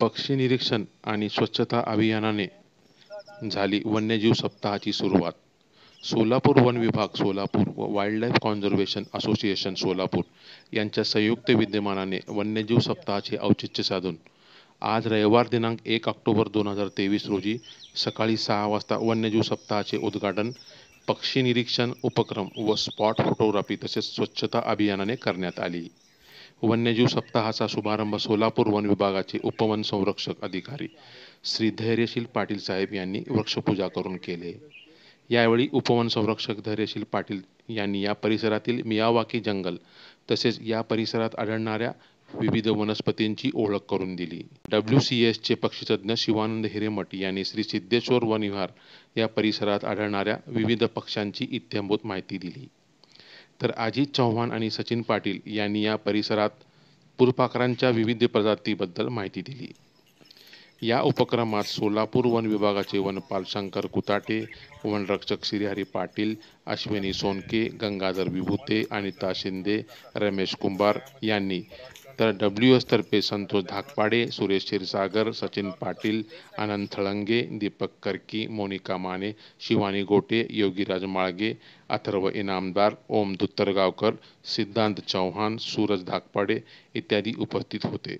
पक्षी निरीक्षण आणि स्वच्छता अभियानाने झाली वन्यजीव सप्ताहाची सुरुवात सोलापूर वन विभाग सोलापूर व वाईल्डलाईफ कॉन्झर्वेशन असोसिएशन सोलापूर यांच्या संयुक्त विद्यमानाने वन्यजीव सप्ताहाचे औचित्य साधून आज रविवार दिनांक एक ऑक्टोबर दोन हजार तेवीस रोजी सकाळी सहा वाजता वन्यजीव सप्ताहाचे उद्घाटन पक्षी निरीक्षण उपक्रम व स्पॉट फोटोग्राफी तसेच स्वच्छता अभियानाने करण्यात आली वन्यजीव सप्ताहाचा शुभारंभ सोलापूर वन विभागाचे उपवन संरक्षक अधिकारी श्री धैर्यशील पाटील साहेब यांनी वृक्षपूजा करून केले यावेळी उपवन संरक्षक धैर्यशील पाटील यांनी या परिसरातील मियावाकी जंगल तसेच या परिसरात आढळणाऱ्या विविध वनस्पतींची ओळख करून दिली डब्ल्यू सी एसचे पक्षीतज्ञ शिवानंद हिरेमठ यांनी श्री सिद्धेश्वर वनविहार या परिसरात आढळणाऱ्या विविध पक्ष्यांची इत्यंभूत माहिती दिली तर अजित चव्हाण आणि सचिन पाटील यांनी या परिसरात फुलपाखरांच्या विविध प्रजातीबद्दल माहिती दिली या उपक्रमात सोलापूर वन विभागाचे वनपाल शंकर कुताटे वनरक्षक श्रीहरी पाटील अश्विनी सोनके गंगाधर विभूते अनिता शिंदे रमेश कुंभार यांनी तर डब्ल्यू तर्फे संतोष धाकपाडे सुरेश क्षीरसागर सचिन पाटील आनंद थळंगे दीपक करकी मोनिका माने शिवानी गोटे योगीराज माळगे अथर्व इनामदार ओम दुत्तरगावकर सिद्धांत चौहान सूरज धाकपाडे इत्यादी उपस्थित होते